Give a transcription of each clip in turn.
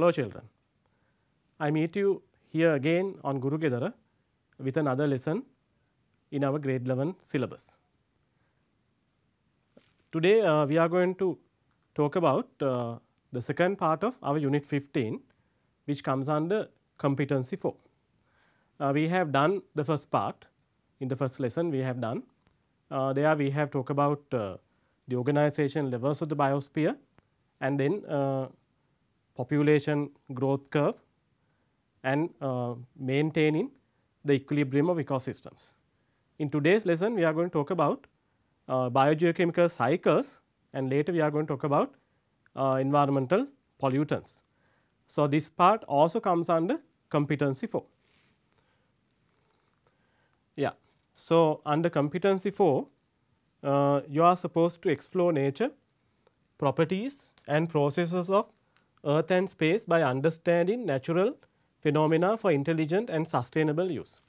Hello children, I meet you here again on Guru Gedara with another lesson in our grade 11 syllabus. Today uh, we are going to talk about uh, the second part of our unit 15 which comes under competency 4. Uh, we have done the first part in the first lesson we have done. Uh, there we have talked about uh, the organization levels of the biosphere and then uh, population growth curve and uh, maintaining the equilibrium of ecosystems. In today's lesson, we are going to talk about uh, biogeochemical cycles and later we are going to talk about uh, environmental pollutants. So, this part also comes under competency 4. Yeah. So, under competency 4, uh, you are supposed to explore nature, properties and processes of earth and space by understanding natural phenomena for intelligent and sustainable use.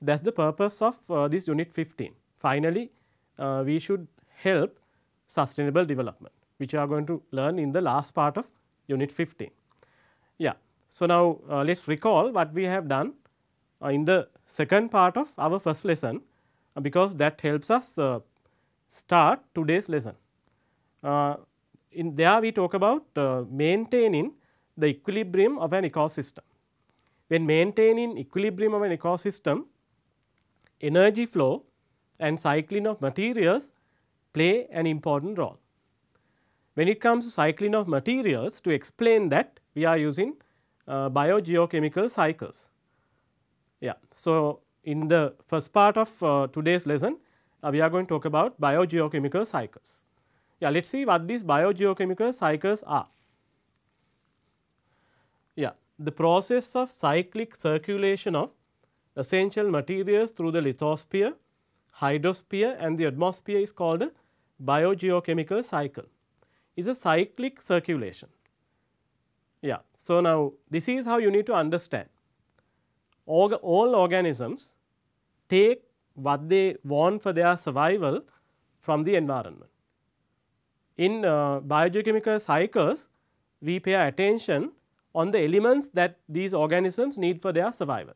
That is the purpose of uh, this unit 15. Finally, uh, we should help sustainable development, which you are going to learn in the last part of unit 15. Yeah. So, now uh, let us recall what we have done uh, in the second part of our first lesson, uh, because that helps us uh, start today's lesson in there we talk about uh, maintaining the equilibrium of an ecosystem. When maintaining equilibrium of an ecosystem, energy flow and cycling of materials play an important role. When it comes to cycling of materials to explain that we are using uh, biogeochemical cycles. Yeah. So, in the first part of uh, today's lesson, uh, we are going to talk about biogeochemical cycles. Yeah, let us see what these biogeochemical cycles are. Yeah, the process of cyclic circulation of essential materials through the lithosphere, hydrosphere and the atmosphere is called a biogeochemical cycle. Is a cyclic circulation. Yeah, so now this is how you need to understand. All, all organisms take what they want for their survival from the environment in uh, biogeochemical cycles, we pay attention on the elements that these organisms need for their survival.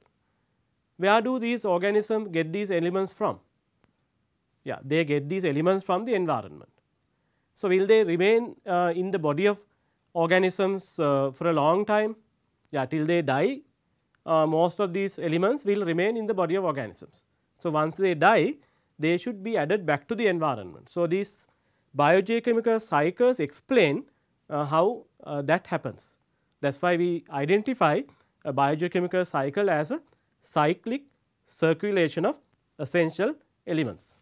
Where do these organisms get these elements from? Yeah, they get these elements from the environment. So, will they remain uh, in the body of organisms uh, for a long time? Yeah, till they die, uh, most of these elements will remain in the body of organisms. So, once they die, they should be added back to the environment. So, these biogeochemical cycles explain uh, how uh, that happens. That is why we identify a biogeochemical cycle as a cyclic circulation of essential elements.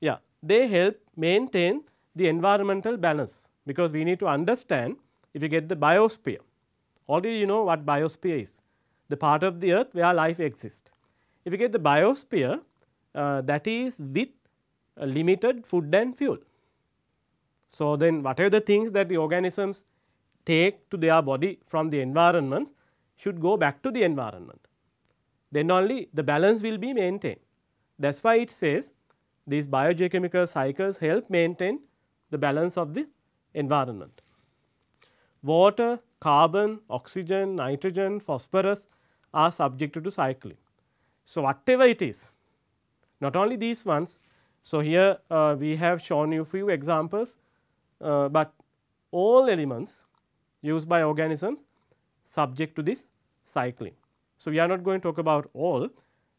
Yeah, they help maintain the environmental balance because we need to understand if you get the biosphere. Already you know what biosphere is, the part of the earth where life exists. If you get the biosphere uh, that is with limited food and fuel so, then whatever the things that the organisms take to their body from the environment should go back to the environment. Then only the balance will be maintained. That is why it says these biogeochemical cycles help maintain the balance of the environment. Water, carbon, oxygen, nitrogen, phosphorus are subjected to cycling. So, whatever it is, not only these ones. So, here uh, we have shown you few examples uh, but all elements used by organisms subject to this cycling. So, we are not going to talk about all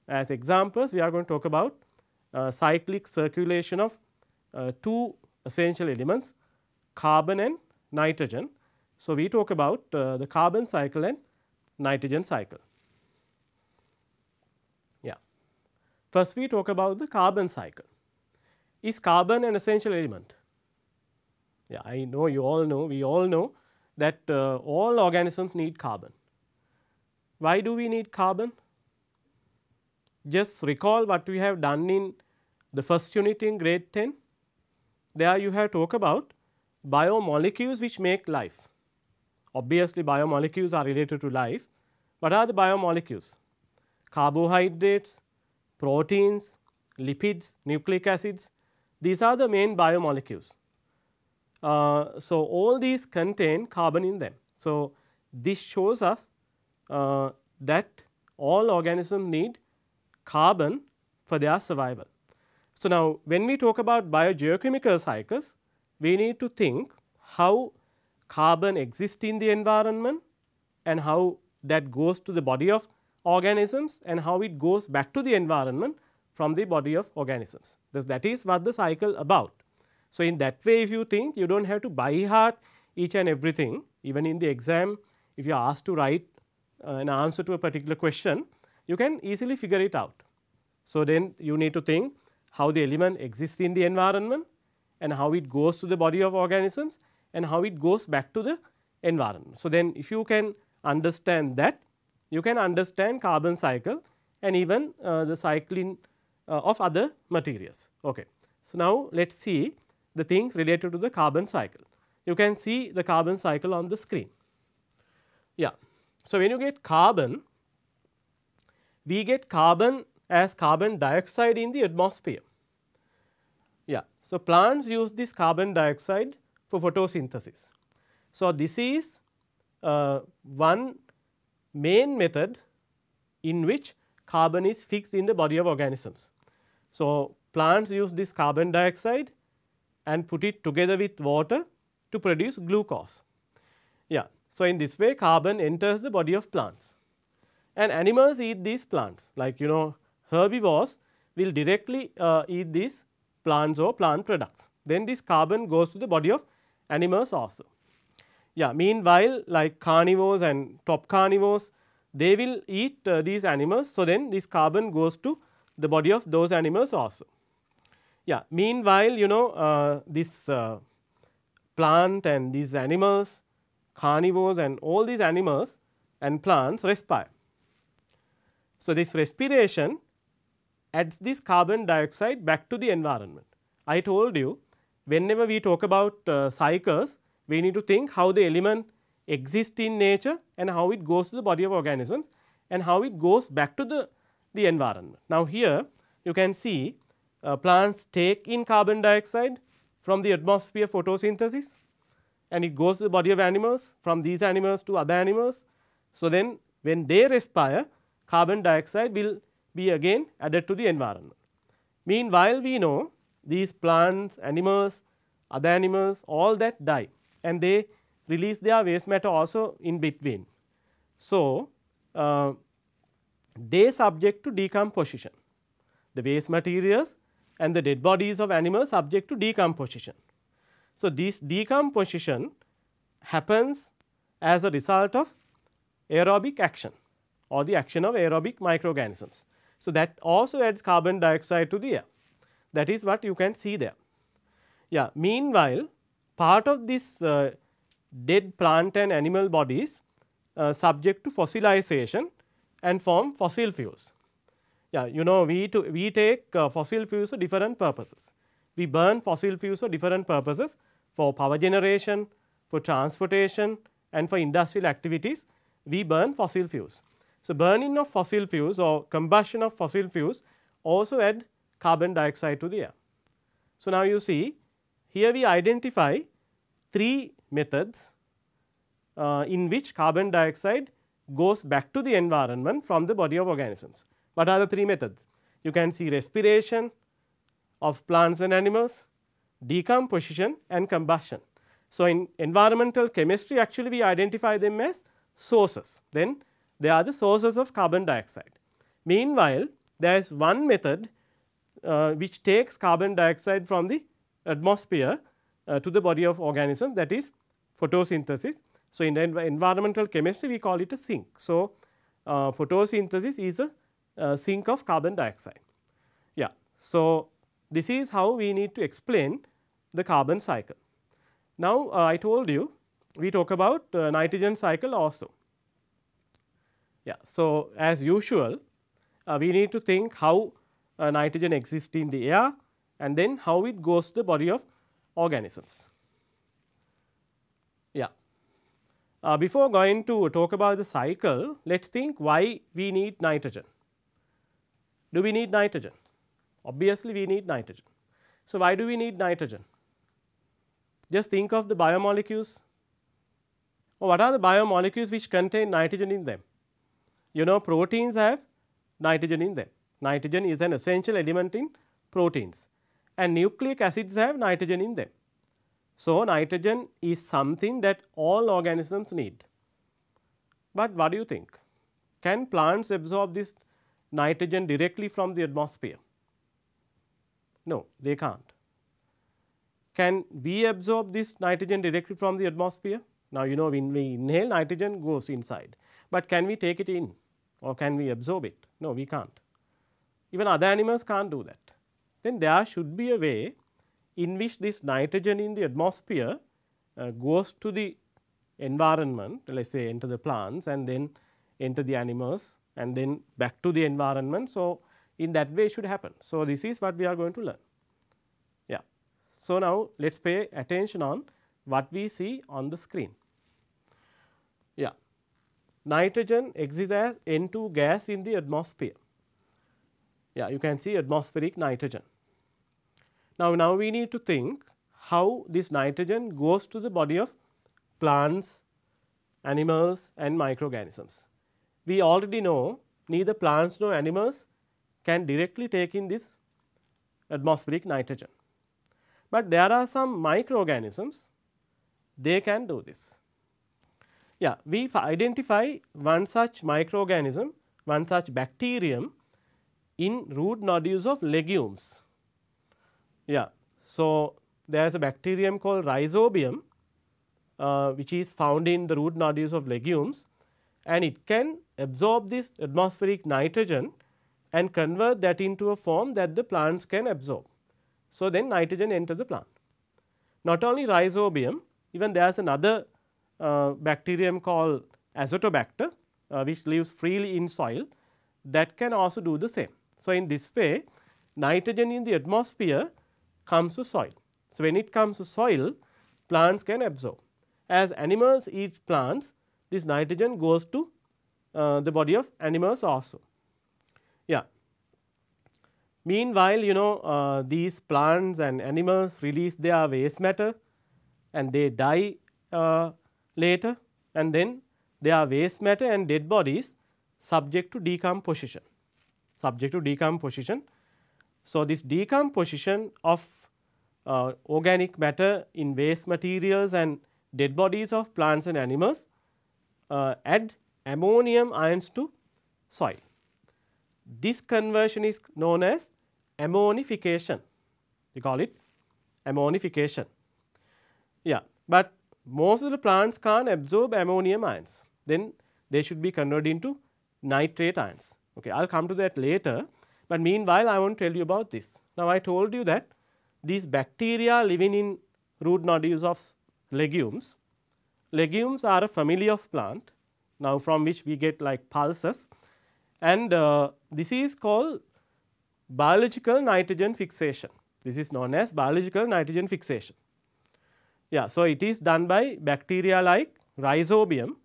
as examples we are going to talk about uh, cyclic circulation of uh, two essential elements carbon and nitrogen. So, we talk about uh, the carbon cycle and nitrogen cycle. Yeah. First we talk about the carbon cycle. Is carbon an essential element? Yeah, I know you all know, we all know that uh, all organisms need carbon. Why do we need carbon? Just recall what we have done in the first unit in grade 10. There you have talked about biomolecules which make life. Obviously, biomolecules are related to life. What are the biomolecules? Carbohydrates, proteins, lipids, nucleic acids. These are the main biomolecules. Uh, so, all these contain carbon in them. So, this shows us uh, that all organisms need carbon for their survival. So, now when we talk about biogeochemical cycles, we need to think how carbon exists in the environment and how that goes to the body of organisms and how it goes back to the environment from the body of organisms. That is what the cycle about. So, in that way if you think you do not have to buy heart each and everything even in the exam if you are asked to write uh, an answer to a particular question you can easily figure it out. So, then you need to think how the element exists in the environment and how it goes to the body of organisms and how it goes back to the environment. So, then if you can understand that you can understand carbon cycle and even uh, the cycling uh, of other materials. Okay. So, now let us see the things related to the carbon cycle. You can see the carbon cycle on the screen. Yeah. So, when you get carbon, we get carbon as carbon dioxide in the atmosphere. Yeah. So, plants use this carbon dioxide for photosynthesis. So, this is uh, one main method in which carbon is fixed in the body of organisms. So, plants use this carbon dioxide and put it together with water to produce glucose. Yeah. So, in this way carbon enters the body of plants and animals eat these plants like you know herbivores will directly uh, eat these plants or plant products. Then this carbon goes to the body of animals also. Yeah, meanwhile like carnivores and top carnivores they will eat uh, these animals. So, then this carbon goes to the body of those animals also. Yeah, meanwhile, you know uh, this uh, plant and these animals, carnivores and all these animals and plants respire. So, this respiration adds this carbon dioxide back to the environment. I told you whenever we talk about uh, cycles, we need to think how the element exists in nature and how it goes to the body of organisms and how it goes back to the, the environment. Now, here you can see uh, plants take in carbon dioxide from the atmosphere photosynthesis and it goes to the body of animals from these animals to other animals. So, then when they respire carbon dioxide will be again added to the environment. Meanwhile, we know these plants, animals, other animals all that die and they release their waste matter also in between. So, uh, they subject to decomposition. The waste materials and the dead bodies of animals subject to decomposition. So, this decomposition happens as a result of aerobic action or the action of aerobic microorganisms. So, that also adds carbon dioxide to the air that is what you can see there. Yeah, meanwhile, part of this uh, dead plant and animal bodies uh, subject to fossilization and form fossil fuels. Yeah, you know we, to, we take uh, fossil fuels for different purposes. We burn fossil fuels for different purposes for power generation, for transportation and for industrial activities we burn fossil fuels. So, burning of fossil fuels or combustion of fossil fuels also add carbon dioxide to the air. So, now you see here we identify three methods uh, in which carbon dioxide goes back to the environment from the body of organisms. What are the three methods? You can see respiration of plants and animals, decomposition and combustion. So, in environmental chemistry actually we identify them as sources, then they are the sources of carbon dioxide. Meanwhile, there is one method uh, which takes carbon dioxide from the atmosphere uh, to the body of organisms that is photosynthesis. So, in env environmental chemistry we call it a sink. So, uh, photosynthesis is a uh, sink of carbon dioxide. Yeah. So, this is how we need to explain the carbon cycle. Now, uh, I told you we talk about uh, nitrogen cycle also. Yeah. So, as usual we need to think how nitrogen exists in the air and then how it goes to the body of organisms. Yeah. Uh, before going to talk about the cycle, let us think why we need nitrogen. Do we need nitrogen? Obviously, we need nitrogen. So, why do we need nitrogen? Just think of the biomolecules. Well, what are the biomolecules which contain nitrogen in them? You know proteins have nitrogen in them. Nitrogen is an essential element in proteins and nucleic acids have nitrogen in them. So, nitrogen is something that all organisms need. But what do you think? Can plants absorb this nitrogen directly from the atmosphere? No, they can't. Can we absorb this nitrogen directly from the atmosphere? Now, you know when we inhale nitrogen goes inside, but can we take it in or can we absorb it? No, we can't. Even other animals can't do that. Then there should be a way in which this nitrogen in the atmosphere uh, goes to the environment, let us say enter the plants and then enter the animals and then back to the environment. So, in that way it should happen. So, this is what we are going to learn. Yeah. So, now let us pay attention on what we see on the screen. Yeah. Nitrogen exists as N2 gas in the atmosphere. Yeah, you can see atmospheric nitrogen. Now, now we need to think how this nitrogen goes to the body of plants, animals and microorganisms we already know neither plants nor animals can directly take in this atmospheric nitrogen. But there are some microorganisms, they can do this. Yeah, we identify one such microorganism, one such bacterium in root nodules of legumes. Yeah, so there is a bacterium called rhizobium, uh, which is found in the root nodules of legumes and it can absorb this atmospheric nitrogen and convert that into a form that the plants can absorb. So, then nitrogen enters the plant. Not only rhizobium, even there is another uh, bacterium called azotobacter uh, which lives freely in soil that can also do the same. So, in this way nitrogen in the atmosphere comes to soil. So, when it comes to soil plants can absorb. As animals eat plants this nitrogen goes to uh, the body of animals also. Yeah. Meanwhile, you know uh, these plants and animals release their waste matter and they die uh, later and then their waste matter and dead bodies subject to decomposition subject to decomposition. So, this decomposition of uh, organic matter in waste materials and dead bodies of plants and animals uh, add ammonium ions to soil. This conversion is known as ammonification. We call it ammonification. Yeah, but most of the plants can't absorb ammonium ions. Then they should be converted into nitrate ions. Okay, I'll come to that later. But meanwhile, I want to tell you about this. Now, I told you that these bacteria living in root nodules of legumes, legumes are a family of plant now from which we get like pulses and uh, this is called biological nitrogen fixation. This is known as biological nitrogen fixation. Yeah, so it is done by bacteria like rhizobium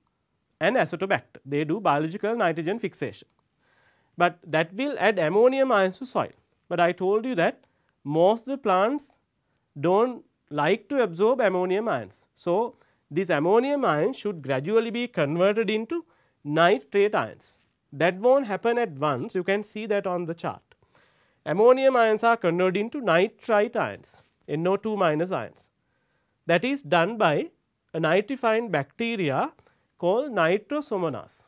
and acetobacter. They do biological nitrogen fixation. But that will add ammonium ions to soil. But I told you that most of the plants don't like to absorb ammonium ions. So, this ammonium ion should gradually be converted into nitrate ions. That will not happen at once, you can see that on the chart. Ammonium ions are converted into nitrite ions, NO2 minus ions. That is done by a nitrifying bacteria called nitrosomonas.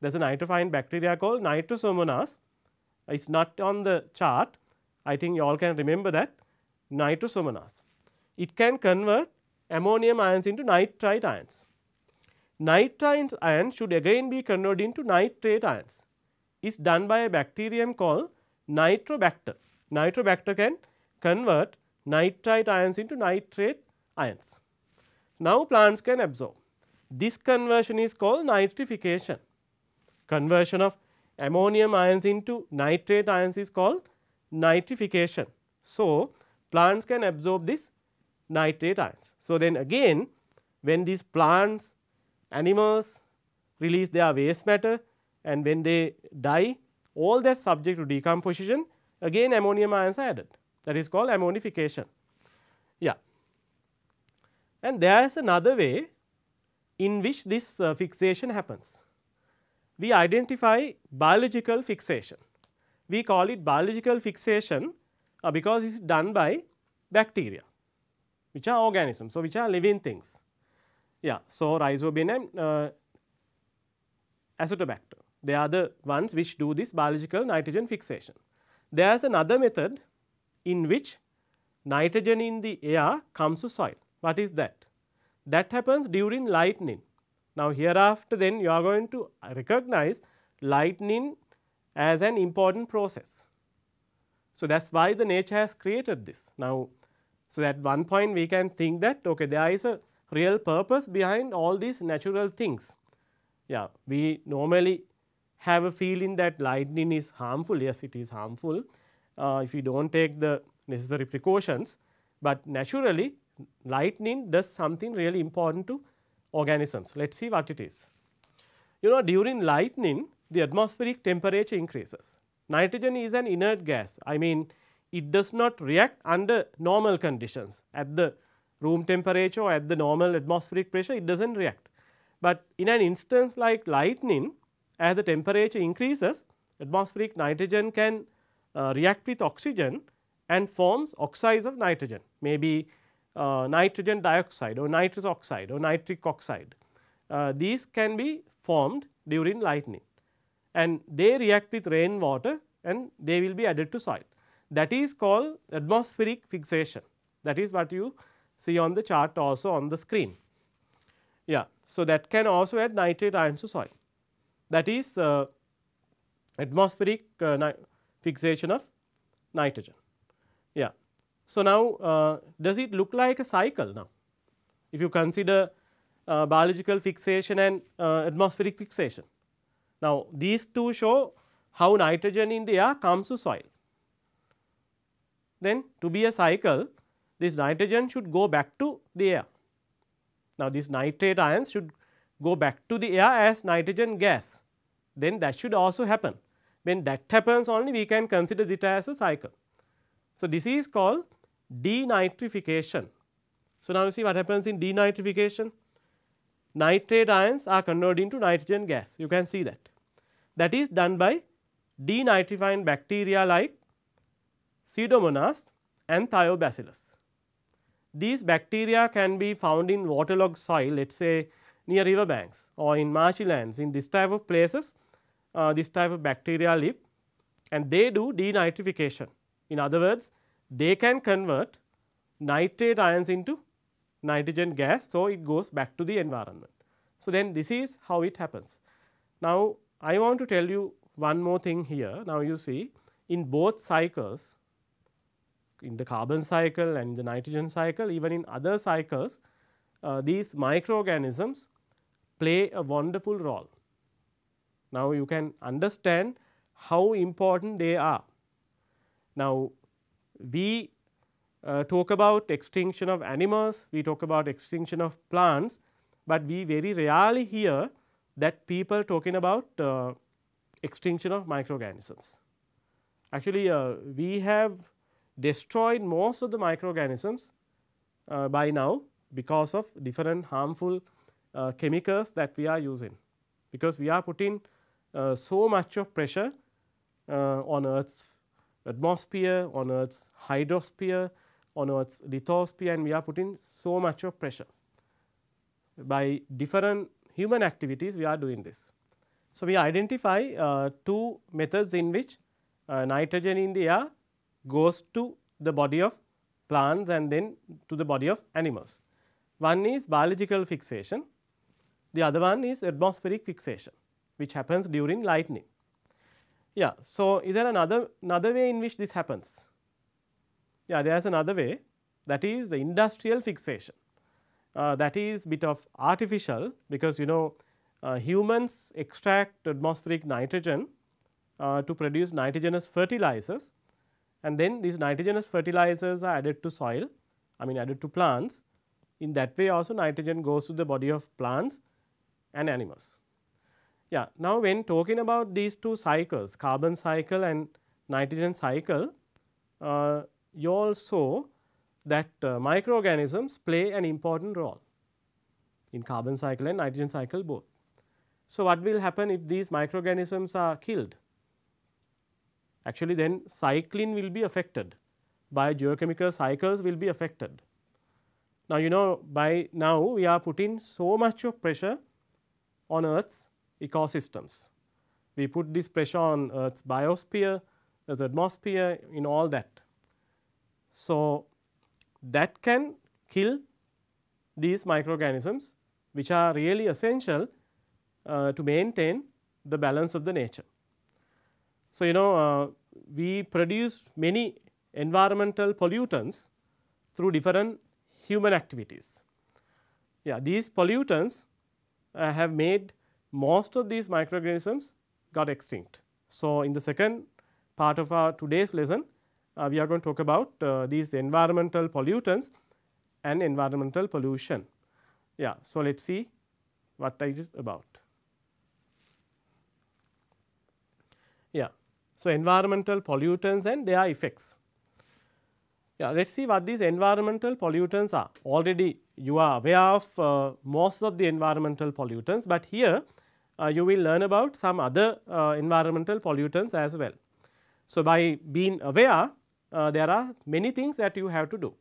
There is a nitrifying bacteria called nitrosomonas, it is not on the chart, I think you all can remember that nitrosomonas. It can convert ammonium ions into nitrite ions. Nitrite ions should again be converted into nitrate ions. It's done by a bacterium called nitrobacter. Nitrobacter can convert nitrite ions into nitrate ions. Now plants can absorb. This conversion is called nitrification. Conversion of ammonium ions into nitrate ions is called nitrification. So, plants can absorb this nitrate ions. So, then again when these plants, animals release their waste matter and when they die all that subject to decomposition again ammonium ions are added that is called ammonification. Yeah. And there is another way in which this uh, fixation happens. We identify biological fixation. We call it biological fixation uh, because it is done by bacteria which are organisms, so which are living things. Yeah, so Rhizobium, uh, acetobacter, they are the ones which do this biological nitrogen fixation. There is another method in which nitrogen in the air comes to soil. What is that? That happens during lightning. Now, hereafter then you are going to recognize lightning as an important process. So, that is why the nature has created this. Now, so, at one point we can think that okay, there is a real purpose behind all these natural things. Yeah, we normally have a feeling that lightning is harmful, yes it is harmful uh, if you do not take the necessary precautions, but naturally lightning does something really important to organisms. Let us see what it is. You know during lightning the atmospheric temperature increases. Nitrogen is an inert gas, I mean it does not react under normal conditions at the room temperature or at the normal atmospheric pressure it does not react. But in an instance like lightning as the temperature increases atmospheric nitrogen can uh, react with oxygen and forms oxides of nitrogen maybe uh, nitrogen dioxide or nitrous oxide or nitric oxide. Uh, these can be formed during lightning and they react with rainwater and they will be added to soil that is called atmospheric fixation that is what you see on the chart also on the screen. Yeah, so that can also add nitrate ions to soil that is uh, atmospheric uh, fixation of nitrogen. Yeah. So, now uh, does it look like a cycle now if you consider uh, biological fixation and uh, atmospheric fixation. Now, these two show how nitrogen in the air comes to soil then to be a cycle this nitrogen should go back to the air. Now, these nitrate ions should go back to the air as nitrogen gas, then that should also happen. When that happens only we can consider it as a cycle. So, this is called denitrification. So, now you see what happens in denitrification. Nitrate ions are converted into nitrogen gas, you can see that. That is done by denitrifying bacteria like Pseudomonas and Thiobacillus. These bacteria can be found in waterlogged soil, let us say near riverbanks or in marshy lands. In this type of places, uh, this type of bacteria live and they do denitrification. In other words, they can convert nitrate ions into nitrogen gas, so it goes back to the environment. So, then this is how it happens. Now, I want to tell you one more thing here. Now, you see in both cycles in the carbon cycle and the nitrogen cycle even in other cycles uh, these microorganisms play a wonderful role. Now, you can understand how important they are. Now, we uh, talk about extinction of animals, we talk about extinction of plants, but we very rarely hear that people talking about uh, extinction of microorganisms. Actually, uh, we have destroyed most of the microorganisms uh, by now because of different harmful uh, chemicals that we are using. Because we are putting uh, so much of pressure uh, on Earth's atmosphere, on Earth's hydrosphere, on Earth's lithosphere and we are putting so much of pressure. By different human activities we are doing this. So, we identify uh, two methods in which uh, nitrogen in the air goes to the body of plants and then to the body of animals. One is biological fixation, the other one is atmospheric fixation which happens during lightning. Yeah, so is there another, another way in which this happens? Yeah, there is another way that is the industrial fixation. Uh, that is bit of artificial because you know uh, humans extract atmospheric nitrogen uh, to produce nitrogenous fertilizers and then these nitrogenous fertilizers are added to soil, I mean added to plants. In that way also nitrogen goes to the body of plants and animals. Yeah, now when talking about these two cycles, carbon cycle and nitrogen cycle, uh, you all saw that uh, microorganisms play an important role in carbon cycle and nitrogen cycle both. So, what will happen if these microorganisms are killed? actually then cycling will be affected, By geochemical cycles will be affected. Now, you know by now we are putting so much of pressure on Earth's ecosystems. We put this pressure on Earth's biosphere, Earth's atmosphere in all that. So, that can kill these microorganisms which are really essential uh, to maintain the balance of the nature. So, you know uh, we produce many environmental pollutants through different human activities. Yeah, these pollutants uh, have made most of these microorganisms got extinct. So, in the second part of our today's lesson, uh, we are going to talk about uh, these environmental pollutants and environmental pollution. Yeah, so let's see what it is about. So, environmental pollutants and their effects. Yeah, let us see what these environmental pollutants are. Already you are aware of uh, most of the environmental pollutants, but here uh, you will learn about some other uh, environmental pollutants as well. So, by being aware, uh, there are many things that you have to do.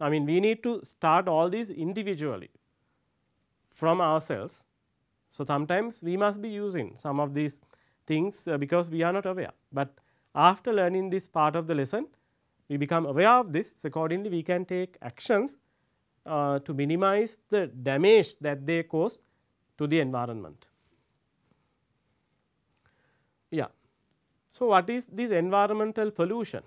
I mean, we need to start all these individually from ourselves. So, sometimes we must be using some of these things uh, because we are not aware. But after learning this part of the lesson, we become aware of this. So, accordingly, we can take actions uh, to minimize the damage that they cause to the environment. Yeah. So, what is this environmental pollution?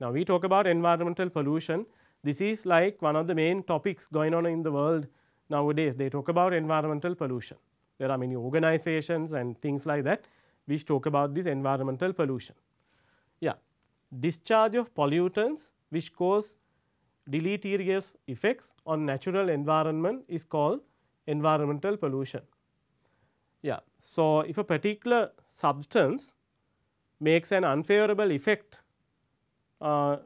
Now, we talk about environmental pollution. This is like one of the main topics going on in the world nowadays. They talk about environmental pollution. There are many organizations and things like that which talk about this environmental pollution. Yeah, discharge of pollutants which cause deleterious effects on natural environment is called environmental pollution. Yeah, so if a particular substance makes an unfavorable effect uh,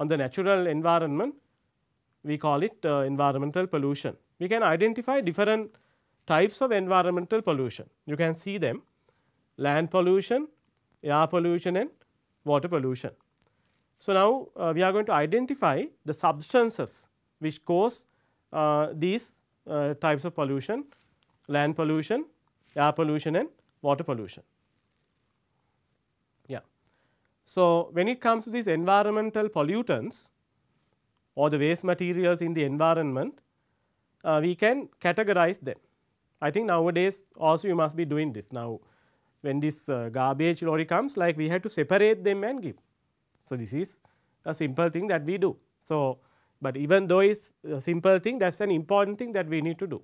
on the natural environment, we call it uh, environmental pollution. We can identify different types of environmental pollution. You can see them land pollution, air pollution and water pollution. So, now uh, we are going to identify the substances which cause uh, these uh, types of pollution, land pollution, air pollution and water pollution. Yeah. So, when it comes to these environmental pollutants or the waste materials in the environment, uh, we can categorize them. I think nowadays also you must be doing this now when this uh, garbage lorry comes like we have to separate them and give. So, this is a simple thing that we do. So, but even though it is a simple thing that is an important thing that we need to do.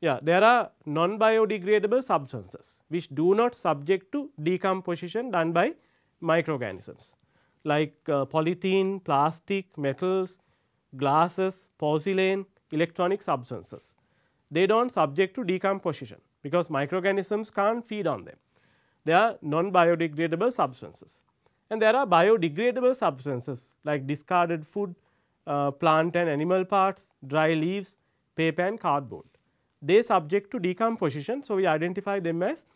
Yeah, there are non biodegradable substances which do not subject to decomposition done by microorganisms like uh, polythene, plastic, metals, glasses, porcelain, electronic substances they do not subject to decomposition because microorganisms can't feed on them. They are non-biodegradable substances and there are biodegradable substances like discarded food, uh, plant and animal parts, dry leaves, paper and cardboard. They subject to decomposition, so we identify them as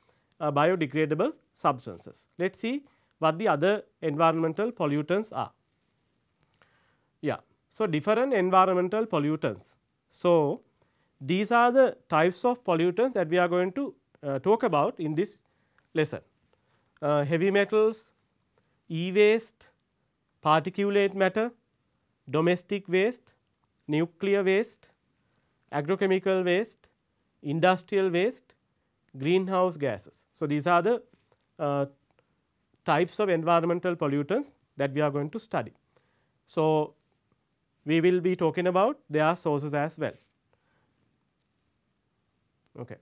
uh, biodegradable substances. Let us see what the other environmental pollutants are. Yeah, so different environmental pollutants. So, these are the types of pollutants that we are going to uh, talk about in this lesson. Uh, heavy metals, e-waste, particulate matter, domestic waste, nuclear waste, agrochemical waste, industrial waste, greenhouse gases. So, these are the uh, types of environmental pollutants that we are going to study. So, we will be talking about their sources as well. Okay.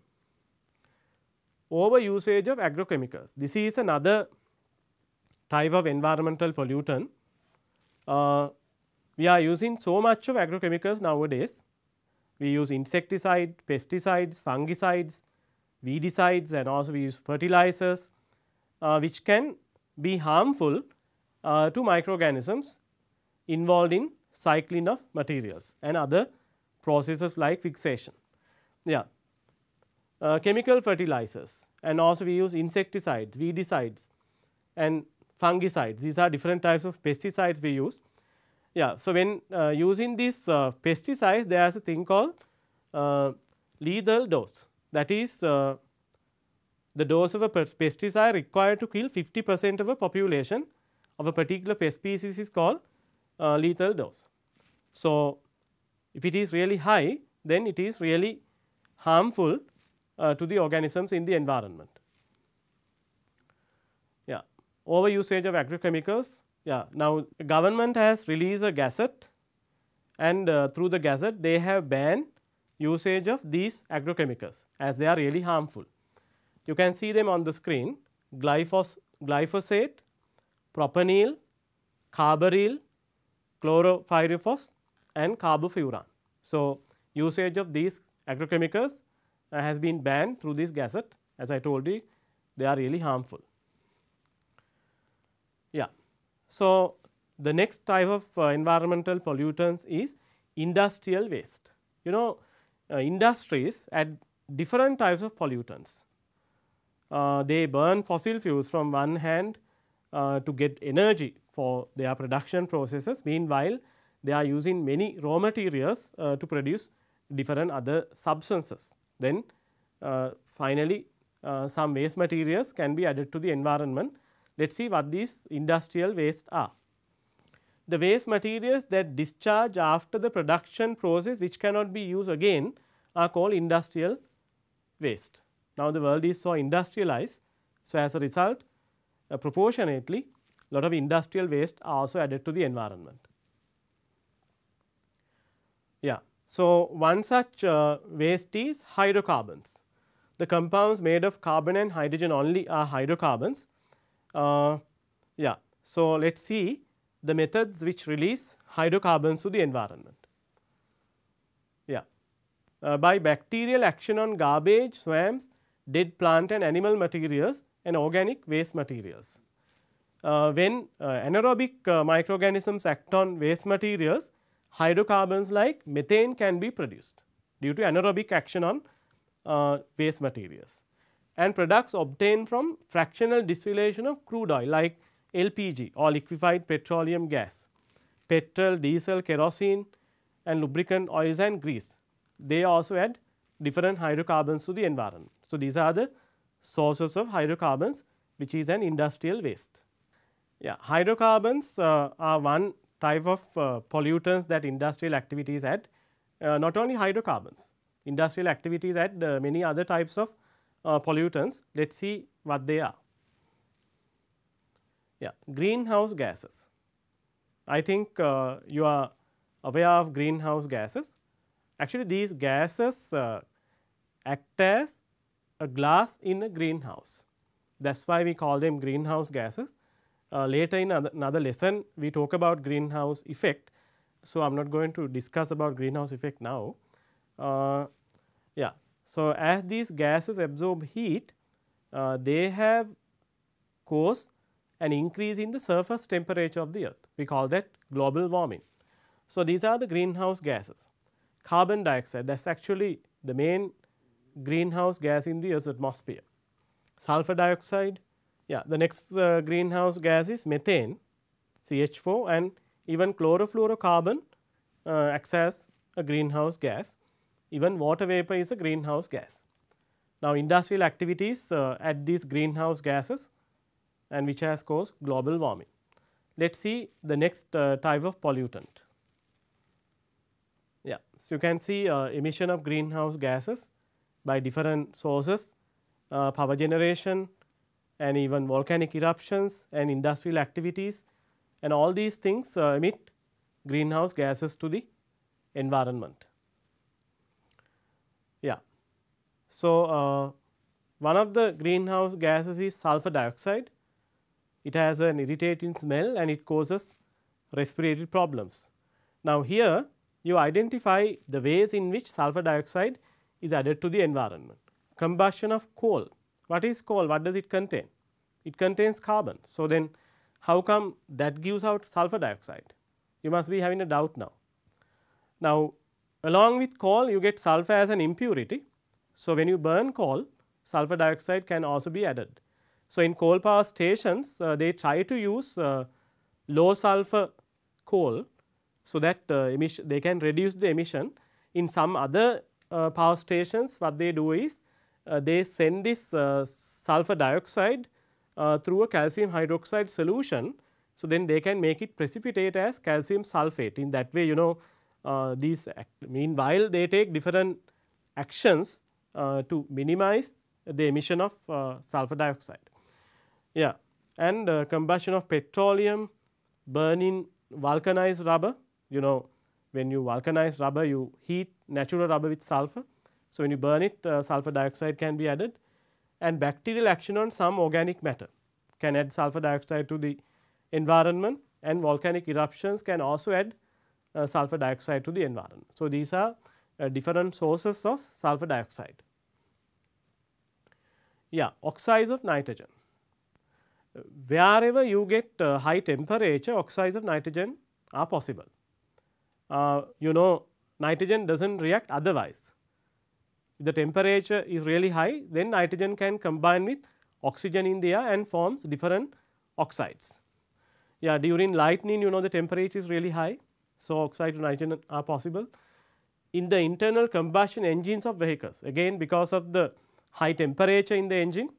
Overusage of agrochemicals. This is another type of environmental pollutant. Uh, we are using so much of agrochemicals nowadays. We use insecticide, pesticides, fungicides, weedicides and also we use fertilizers uh, which can be harmful uh, to microorganisms involved in cycling of materials and other processes like fixation. Yeah uh, chemical fertilizers and also we use insecticides, weedicides and fungicides. These are different types of pesticides we use. Yeah, so when uh, using these uh, pesticides, there is a thing called uh, lethal dose. That is uh, the dose of a pesticide required to kill 50 percent of a population of a particular pest species is called uh, lethal dose. So, if it is really high, then it is really harmful uh, to the organisms in the environment. Yeah, over usage of agrochemicals. Yeah, now government has released a gazette and uh, through the gazette they have banned usage of these agrochemicals as they are really harmful. You can see them on the screen glyphos glyphosate, propanil, carbaryl, chlorpyrifos and carbofuran. So, usage of these agrochemicals uh, has been banned through this gazette as I told you they are really harmful. Yeah. So, the next type of uh, environmental pollutants is industrial waste. You know uh, industries add different types of pollutants. Uh, they burn fossil fuels from one hand uh, to get energy for their production processes. Meanwhile, they are using many raw materials uh, to produce different other substances. Then uh, finally, uh, some waste materials can be added to the environment. Let us see what these industrial waste are. The waste materials that discharge after the production process which cannot be used again are called industrial waste. Now, the world is so industrialized. So, as a result uh, proportionately lot of industrial waste are also added to the environment. Yeah, so, one such uh, waste is hydrocarbons. The compounds made of carbon and hydrogen only are hydrocarbons. Uh, yeah. So, let us see the methods which release hydrocarbons to the environment. Yeah. Uh, by bacterial action on garbage, swamps, dead plant and animal materials and organic waste materials. Uh, when uh, anaerobic uh, microorganisms act on waste materials, hydrocarbons like methane can be produced due to anaerobic action on uh, waste materials. And products obtained from fractional distillation of crude oil like LPG or liquefied petroleum gas, petrol, diesel, kerosene and lubricant oils and grease. They also add different hydrocarbons to the environment. So, these are the sources of hydrocarbons which is an industrial waste. Yeah, hydrocarbons uh, are one type of uh, pollutants that industrial activities add, uh, not only hydrocarbons, industrial activities add uh, many other types of pollutants. Let us see what they are. Yeah, greenhouse gases. I think you are aware of greenhouse gases. Actually, these gases act as a glass in a greenhouse. That is why we call them greenhouse gases. Uh, later in another lesson we talk about greenhouse effect. So, I am not going to discuss about greenhouse effect now. Uh, yeah. So, as these gases absorb heat, uh, they have caused an increase in the surface temperature of the earth. We call that global warming. So, these are the greenhouse gases. Carbon dioxide that is actually the main greenhouse gas in the earth's atmosphere. Sulfur dioxide, yeah, the next uh, greenhouse gas is methane CH4 and even chlorofluorocarbon uh, acts as a greenhouse gas, even water vapor is a greenhouse gas. Now, industrial activities uh, at these greenhouse gases and which has caused global warming. Let us see the next uh, type of pollutant. Yeah, so you can see uh, emission of greenhouse gases by different sources, uh, power generation, and even volcanic eruptions and industrial activities and all these things uh, emit greenhouse gases to the environment. Yeah. So, uh, one of the greenhouse gases is sulfur dioxide. It has an irritating smell and it causes respiratory problems. Now, here you identify the ways in which sulfur dioxide is added to the environment. Combustion of coal what is coal? What does it contain? It contains carbon. So, then how come that gives out sulfur dioxide? You must be having a doubt now. Now, along with coal you get sulfur as an impurity. So, when you burn coal sulfur dioxide can also be added. So, in coal power stations uh, they try to use uh, low sulfur coal. So, that uh, emission they can reduce the emission in some other uh, power stations what they do is uh, they send this uh, sulfur dioxide uh, through a calcium hydroxide solution. So, then they can make it precipitate as calcium sulphate in that way you know these meanwhile they take different actions to minimize the emission of sulfur dioxide. Yeah and uh, combustion of petroleum, burning vulcanized rubber. You know, when you vulcanize rubber, you heat natural rubber with sulfur. So, when you burn it uh, sulfur dioxide can be added and bacterial action on some organic matter can add sulfur dioxide to the environment and volcanic eruptions can also add uh, sulfur dioxide to the environment. So, these are uh, different sources of sulfur dioxide. Yeah, oxides of nitrogen. Wherever you get uh, high temperature, oxides of nitrogen are possible. Uh, you know nitrogen does not react otherwise. If the temperature is really high, then nitrogen can combine with oxygen in the air and forms different oxides. Yeah, during lightning, you know the temperature is really high, so oxide and nitrogen are possible. In the internal combustion engines of vehicles, again because of the high temperature in the engine,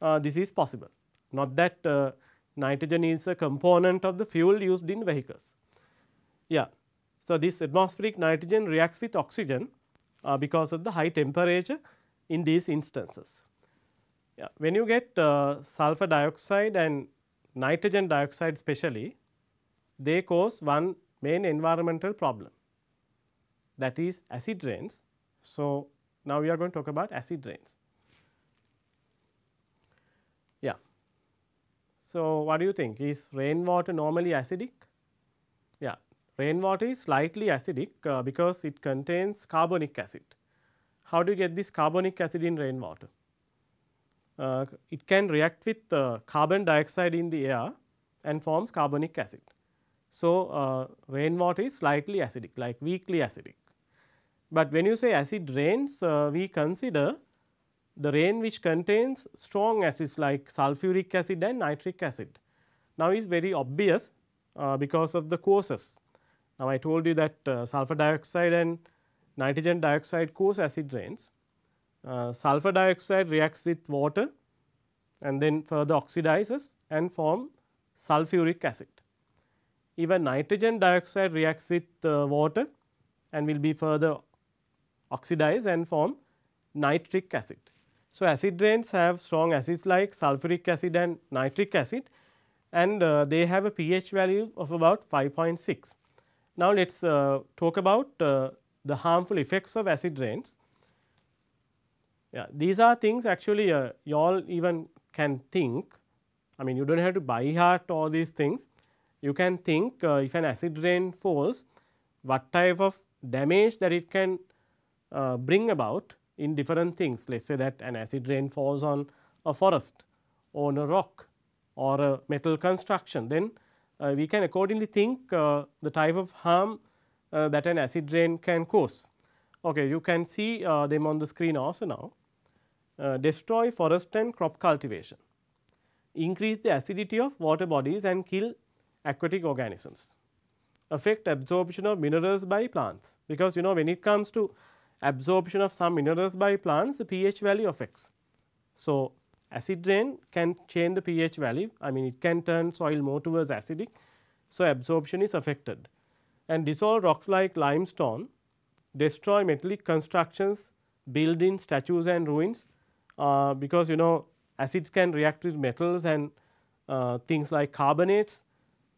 uh, this is possible. Not that uh, nitrogen is a component of the fuel used in vehicles. Yeah, so this atmospheric nitrogen reacts with oxygen uh, because of the high temperature in these instances. Yeah. When you get uh, sulfur dioxide and nitrogen dioxide especially, they cause one main environmental problem that is acid rains. So, now we are going to talk about acid rains. Yeah. So, what do you think is rainwater normally acidic? Yeah, Rainwater is slightly acidic uh, because it contains carbonic acid. How do you get this carbonic acid in rainwater? Uh, it can react with uh, carbon dioxide in the air and forms carbonic acid. So, uh, rainwater is slightly acidic like weakly acidic. But when you say acid rains, uh, we consider the rain which contains strong acids like sulfuric acid and nitric acid. Now, is very obvious uh, because of the causes now, I told you that uh, sulfur dioxide and nitrogen dioxide cause acid rains. Uh, sulfur dioxide reacts with water and then further oxidizes and form sulfuric acid. Even nitrogen dioxide reacts with uh, water and will be further oxidized and form nitric acid. So, acid rains have strong acids like sulfuric acid and nitric acid and uh, they have a pH value of about 5.6. Now, let us uh, talk about uh, the harmful effects of acid rains. Yeah, these are things actually uh, you all even can think. I mean, you do not have to buy heart all these things. You can think uh, if an acid rain falls, what type of damage that it can uh, bring about in different things. Let us say that an acid rain falls on a forest, on a rock or a metal construction, then uh, we can accordingly think uh, the type of harm uh, that an acid rain can cause. Okay, you can see them on the screen also now. destroy forest and crop cultivation, increase the acidity of water bodies and kill aquatic organisms, affect absorption of minerals by plants because you know when it comes to absorption of some minerals by plants the pH value affects. So, Acid rain can change the pH value, I mean it can turn soil more towards acidic, so absorption is affected. And dissolved rocks like limestone destroy metallic constructions, buildings, statues and ruins, uh, because you know acids can react with metals and uh, things like carbonates,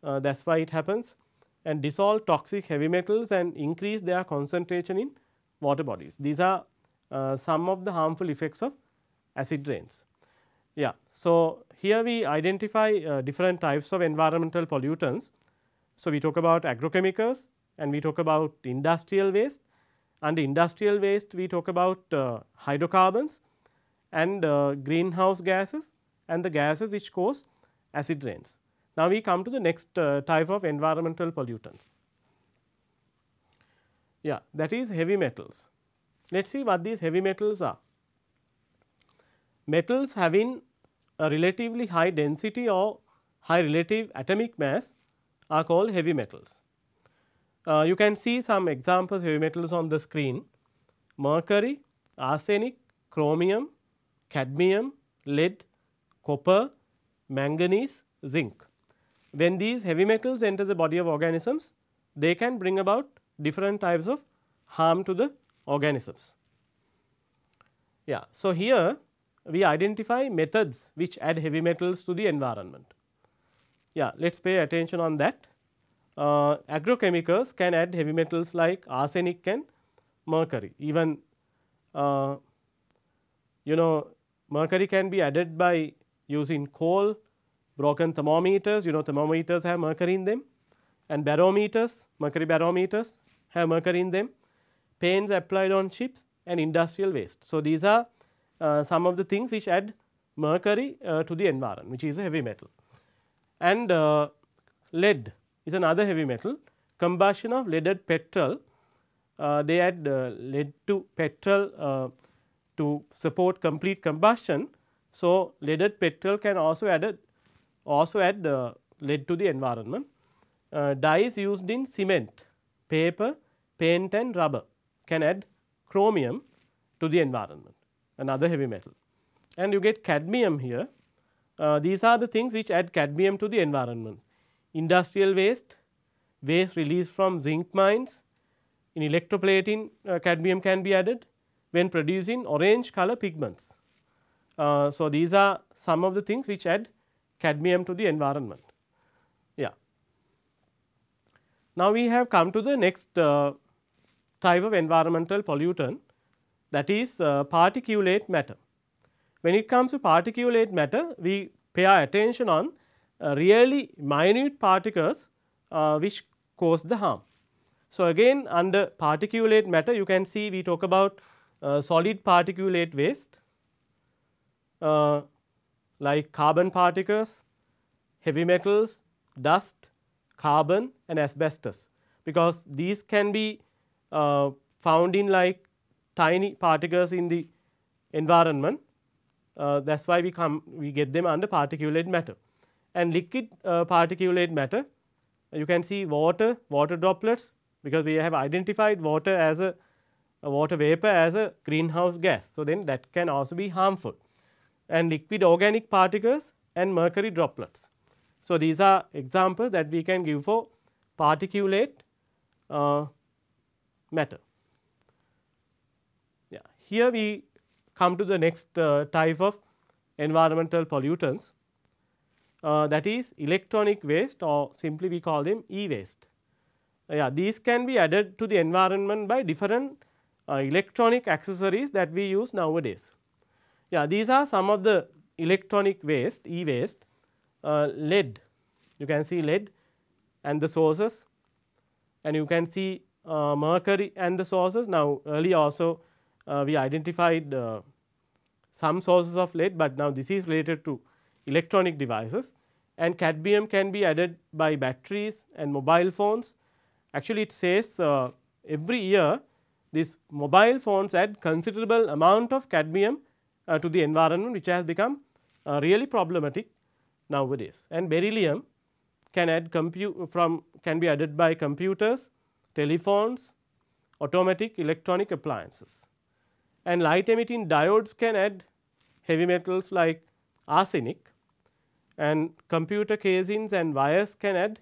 uh, that is why it happens and dissolve toxic heavy metals and increase their concentration in water bodies. These are uh, some of the harmful effects of acid rains. Yeah. So, here we identify uh, different types of environmental pollutants. So, we talk about agrochemicals and we talk about industrial waste. And industrial waste, we talk about uh, hydrocarbons and uh, greenhouse gases and the gases which cause acid rains. Now, we come to the next uh, type of environmental pollutants. Yeah, that is heavy metals. Let us see what these heavy metals are metals having a relatively high density or high relative atomic mass are called heavy metals. Uh, you can see some examples of heavy metals on the screen mercury, arsenic, chromium, cadmium, lead, copper, manganese, zinc. When these heavy metals enter the body of organisms, they can bring about different types of harm to the organisms. Yeah. So, here we identify methods which add heavy metals to the environment. Yeah, let us pay attention on that. Uh, agrochemicals can add heavy metals like arsenic and mercury. Even uh, you know mercury can be added by using coal, broken thermometers, you know thermometers have mercury in them and barometers, mercury barometers have mercury in them, paints applied on ships and industrial waste. So, these are uh, some of the things which add mercury uh, to the environment which is a heavy metal. And uh, lead is another heavy metal. Combustion of leaded petrol, they add lead to petrol to support complete combustion. So, leaded petrol can also add also add uh, lead to the environment. Uh, dyes used in cement, paper, paint and rubber can add chromium to the environment another heavy metal and you get cadmium here. Uh, these are the things which add cadmium to the environment. Industrial waste, waste released from zinc mines, in electroplating uh, cadmium can be added when producing orange color pigments. Uh, so, these are some of the things which add cadmium to the environment. Yeah. Now, we have come to the next uh, type of environmental pollutant that is uh, particulate matter. When it comes to particulate matter, we pay our attention on uh, really minute particles uh, which cause the harm. So, again under particulate matter you can see we talk about uh, solid particulate waste uh, like carbon particles, heavy metals, dust, carbon and asbestos because these can be uh, found in like tiny particles in the environment uh, that is why we come we get them under particulate matter. And liquid uh, particulate matter you can see water, water droplets because we have identified water as a, a water vapor as a greenhouse gas. So, then that can also be harmful and liquid organic particles and mercury droplets. So, these are examples that we can give for particulate uh, matter. Here we come to the next uh, type of environmental pollutants uh, that is electronic waste or simply we call them e-waste. Uh, yeah, these can be added to the environment by different uh, electronic accessories that we use nowadays. Yeah, these are some of the electronic waste, e-waste, uh, lead, you can see lead and the sources and you can see uh, mercury and the sources. Now, early also uh, we identified uh, some sources of lead, but now this is related to electronic devices and cadmium can be added by batteries and mobile phones. Actually, it says uh, every year these mobile phones add considerable amount of cadmium uh, to the environment which has become uh, really problematic nowadays and beryllium can add from can be added by computers, telephones, automatic electronic appliances and light emitting diodes can add heavy metals like arsenic and computer casings and wires can add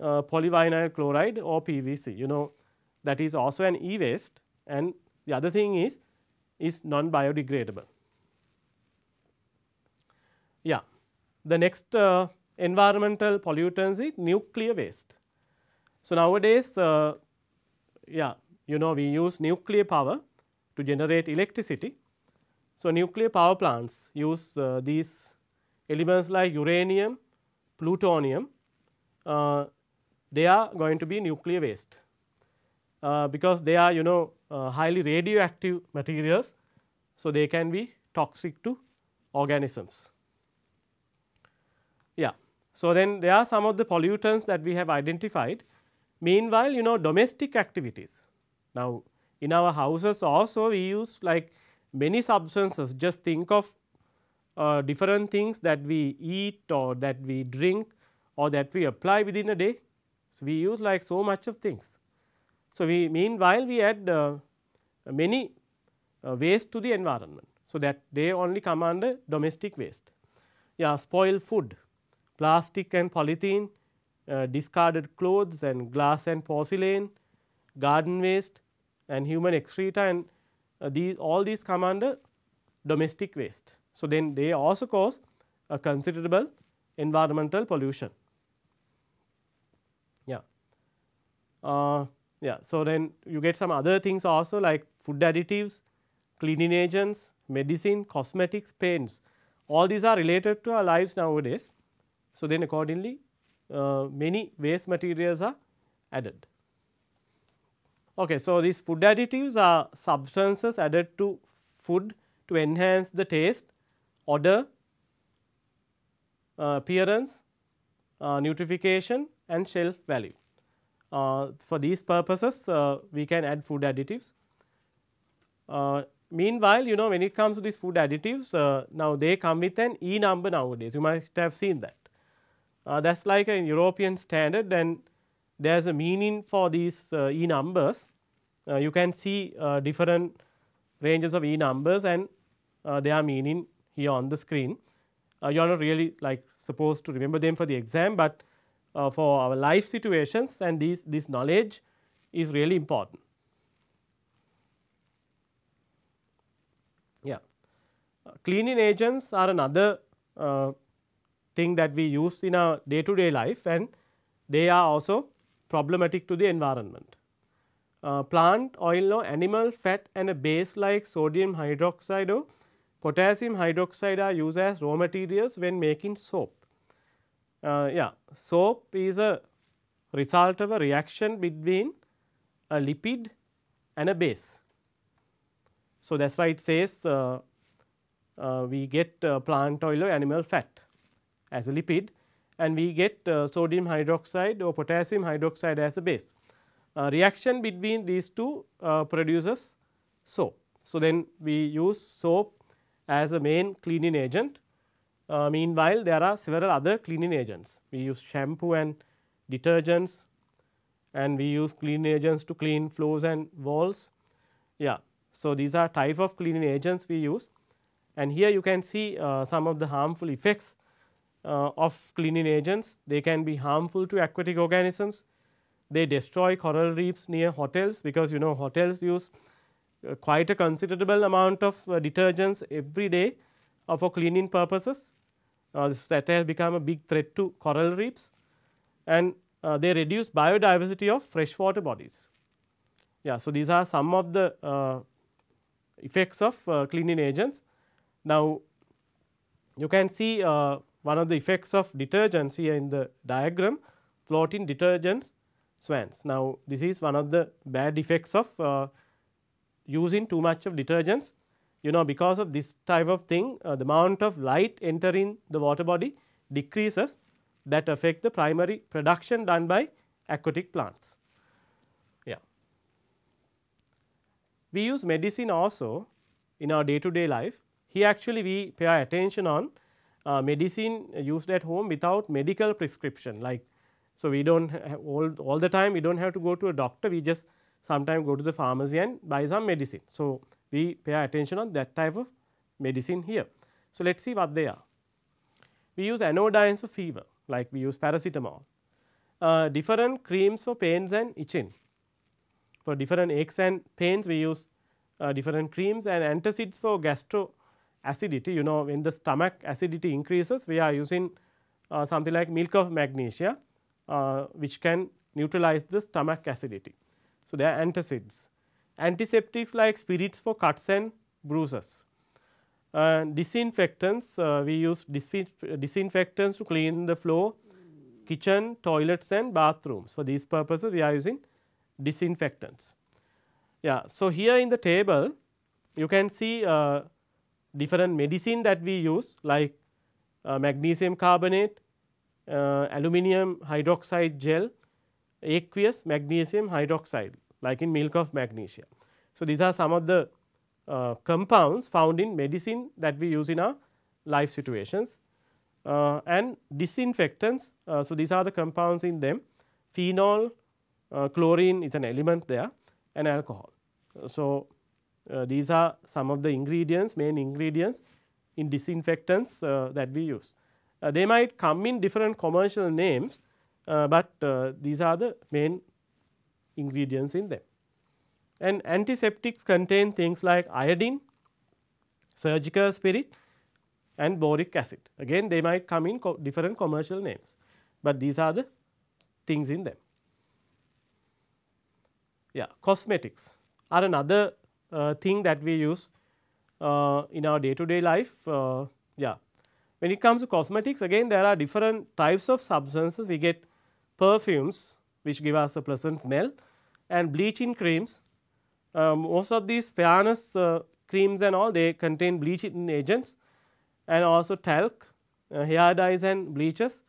uh, polyvinyl chloride or PVC. You know that is also an e-waste and the other thing is, is non-biodegradable. Yeah, the next uh, environmental pollutants is nuclear waste. So, nowadays, uh, yeah, you know we use nuclear power to generate electricity. So, nuclear power plants use uh, these elements like uranium, plutonium, uh, they are going to be nuclear waste, uh, because they are you know uh, highly radioactive materials. So, they can be toxic to organisms. Yeah. So, then there are some of the pollutants that we have identified. Meanwhile, you know domestic activities. Now, in our houses also we use like many substances just think of uh, different things that we eat or that we drink or that we apply within a day. So, we use like so much of things. So, we meanwhile we add uh, many uh, waste to the environment. So, that they only come under domestic waste. Yeah, spoiled food, plastic and polythene, uh, discarded clothes and glass and porcelain, garden waste, and human excreta and uh, these all these come under domestic waste. So, then they also cause a considerable environmental pollution. Yeah. Uh, yeah. So, then you get some other things also like food additives, cleaning agents, medicine, cosmetics, paints all these are related to our lives nowadays. So, then accordingly uh, many waste materials are added. Okay, so, these food additives are substances added to food to enhance the taste, odor, uh, appearance, uh, nutrification and shelf value. Uh, for these purposes, uh, we can add food additives. Uh, meanwhile, you know when it comes to these food additives, uh, now they come with an E number nowadays, you might have seen that. that is like a European standard and there is a meaning for these uh, E numbers. Uh, you can see uh, different ranges of E numbers and their meaning here on the screen. you are not really like supposed to remember them for the exam, but for our life situations and these, this knowledge is really important. Yeah. cleaning agents are another uh, thing that we use in our day to day life and they are also problematic to the environment. Uh, plant, oil or animal fat and a base like sodium hydroxide or potassium hydroxide are used as raw materials when making soap. Uh, yeah, soap is a result of a reaction between a lipid and a base. So, that is why it says uh, uh we get uh, plant oil or animal fat as a lipid and we get uh, sodium hydroxide or potassium hydroxide as a base. Uh, reaction between these two uh, produces soap. So, then we use soap as a main cleaning agent. Uh, meanwhile, there are several other cleaning agents. We use shampoo and detergents and we use cleaning agents to clean floors and walls. Yeah. So, these are type of cleaning agents we use and here you can see uh, some of the harmful effects uh, of cleaning agents. They can be harmful to aquatic organisms. They destroy coral reefs near hotels because you know hotels use uh, quite a considerable amount of uh, detergents every day for cleaning purposes. this that has become a big threat to coral reefs and they reduce biodiversity of freshwater bodies. Yeah, so these are some of the uh, effects of uh, cleaning agents. Now, you can see uh, one of the effects of detergents here in the diagram floating detergents swans. Now, this is one of the bad effects of uh, using too much of detergents. You know because of this type of thing uh, the amount of light entering the water body decreases that affect the primary production done by aquatic plants. Yeah. We use medicine also in our day to day life. Here actually we pay attention on uh, medicine used at home without medical prescription like so we do not all, all the time we do not have to go to a doctor we just sometimes go to the pharmacy and buy some medicine. So, we pay attention on that type of medicine here. So, let us see what they are. We use anodynes for fever like we use paracetamol, uh, different creams for pains and itching. For different aches and pains we use uh, different creams and antacids for gastro acidity. You know when the stomach acidity increases, we are using uh, something like milk of magnesia, uh, which can neutralize the stomach acidity. So, they are antacids. Antiseptics like spirits for cuts and bruises. Uh, disinfectants, we use disinfectants to clean the floor, kitchen, toilets and bathrooms. For these purposes, we are using disinfectants. Yeah. So, here in the table, you can see uh, different medicine that we use like uh, magnesium carbonate, uh, aluminium hydroxide gel, aqueous magnesium hydroxide like in milk of magnesia. So, these are some of the uh, compounds found in medicine that we use in our life situations uh, and disinfectants. Uh, so, these are the compounds in them phenol, uh, chlorine is an element there and alcohol. So, uh, these are some of the ingredients, main ingredients in disinfectants uh, that we use. Uh, they might come in different commercial names, uh, but uh, these are the main ingredients in them. And antiseptics contain things like iodine, surgical spirit and boric acid. Again they might come in co different commercial names, but these are the things in them. Yeah, cosmetics are another uh, thing that we use uh, in our day to day life. Uh, yeah. When it comes to cosmetics again there are different types of substances we get perfumes which give us a pleasant smell and bleaching creams. Um, most of these fairness creams and all they contain bleaching agents and also talc, hair dyes and bleaches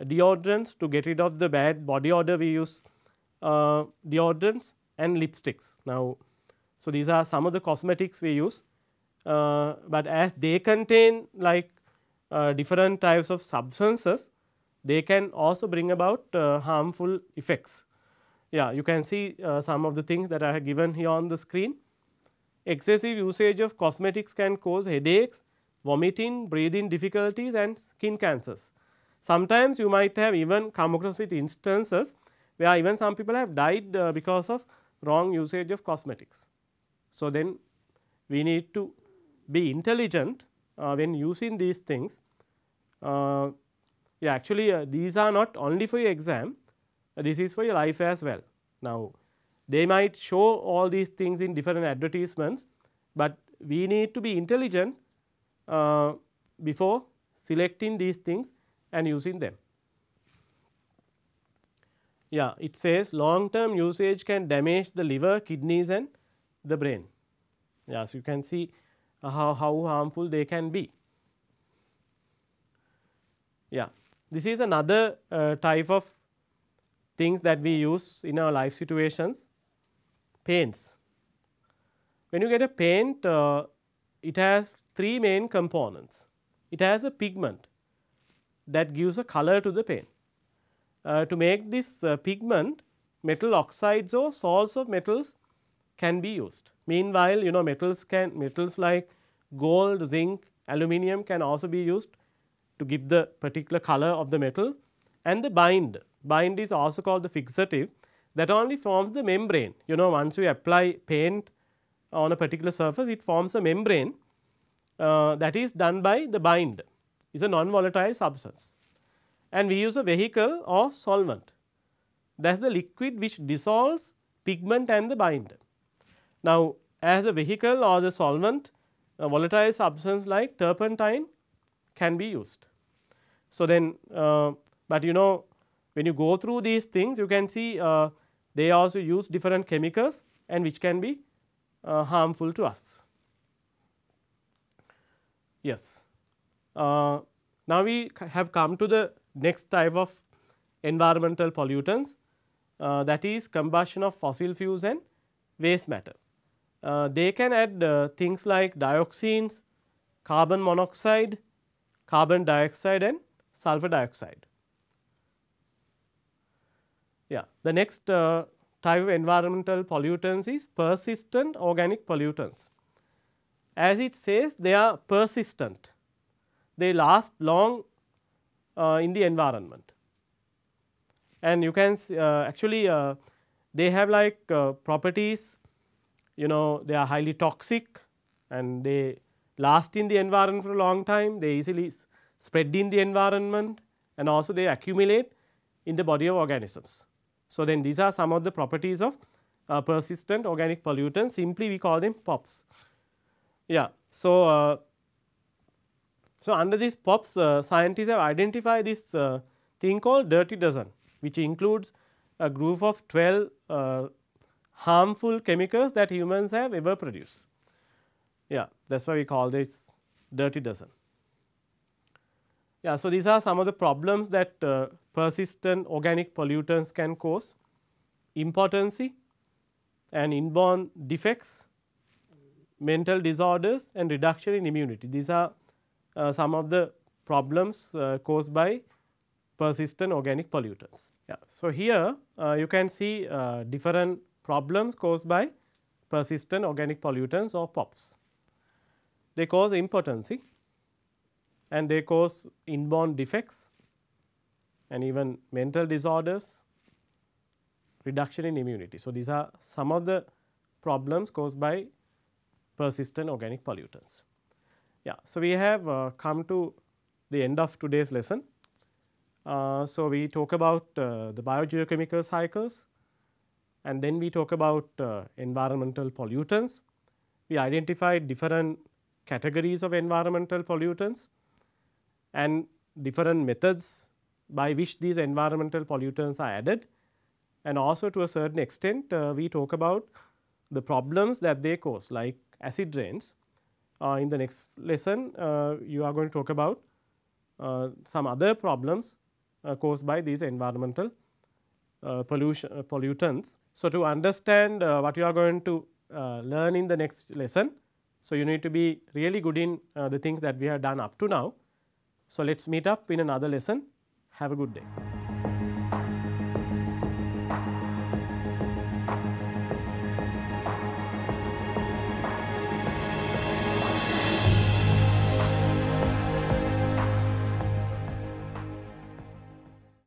deodorants to get rid of the bad body odor we use uh, deodorants and lipsticks. Now, so, these are some of the cosmetics we use, uh, but as they contain like uh, different types of substances, they can also bring about uh, harmful effects. Yeah, you can see uh, some of the things that I have given here on the screen. Excessive usage of cosmetics can cause headaches, vomiting, breathing difficulties and skin cancers. Sometimes you might have even come across with instances where even some people have died uh, because of wrong usage of cosmetics. So, then we need to be intelligent uh, when using these things. Uh, yeah, actually uh, these are not only for your exam, this is for your life as well. Now, they might show all these things in different advertisements, but we need to be intelligent uh, before selecting these things and using them. Yeah, it says long term usage can damage the liver, kidneys and the brain. Yeah, so you can see how, how harmful they can be. Yeah, this is another uh, type of things that we use in our life situations, paints. When you get a paint, uh, it has three main components. It has a pigment that gives a color to the paint. Uh, to make this uh, pigment, metal oxides or salts of metals can be used. Meanwhile, you know metals can metals like gold, zinc, aluminium can also be used to give the particular color of the metal and the bind. Bind is also called the fixative that only forms the membrane. You know once you apply paint on a particular surface it forms a membrane uh, that is done by the bind is a non-volatile substance and we use a vehicle or solvent that is the liquid which dissolves pigment and the bind. Now, as a vehicle or the solvent, a volatile substance like turpentine can be used. So, then, uh, but you know when you go through these things you can see uh, they also use different chemicals and which can be uh, harmful to us. Yes. Uh, now, we have come to the next type of environmental pollutants uh, that is combustion of fossil fuels and waste matter. Uh, they can add uh, things like dioxins, carbon monoxide, carbon dioxide and sulfur dioxide. Yeah, the next uh, type of environmental pollutants is persistent organic pollutants. As it says they are persistent, they last long uh, in the environment and you can uh, actually uh, they have like properties you know they are highly toxic and they last in the environment for a long time, they easily spread in the environment and also they accumulate in the body of organisms. So, then these are some of the properties of uh, persistent organic pollutants simply we call them POPs. Yeah. So, uh, so under these POPs uh, scientists have identified this uh, thing called dirty dozen which includes a group of 12 uh, harmful chemicals that humans have ever produced. Yeah, that is why we call this dirty dozen. Yeah, so these are some of the problems that uh, persistent organic pollutants can cause, impotency and inborn defects, mental disorders and reduction in immunity. These are uh, some of the problems uh, caused by persistent organic pollutants. Yeah. So, here uh, you can see uh, different problems caused by persistent organic pollutants or POPs. They cause impotency and they cause inborn defects and even mental disorders, reduction in immunity. So, these are some of the problems caused by persistent organic pollutants. Yeah, so we have uh, come to the end of today's lesson. Uh, so, we talk about uh, the biogeochemical cycles, and then we talk about uh, environmental pollutants. We identify different categories of environmental pollutants and different methods by which these environmental pollutants are added and also to a certain extent uh, we talk about the problems that they cause like acid rains. Uh, in the next lesson uh, you are going to talk about uh, some other problems uh, caused by these environmental pollution, pollutants. So, to understand uh, what you are going to uh, learn in the next lesson, so you need to be really good in uh, the things that we have done up to now. So, let us meet up in another lesson. Have a good day.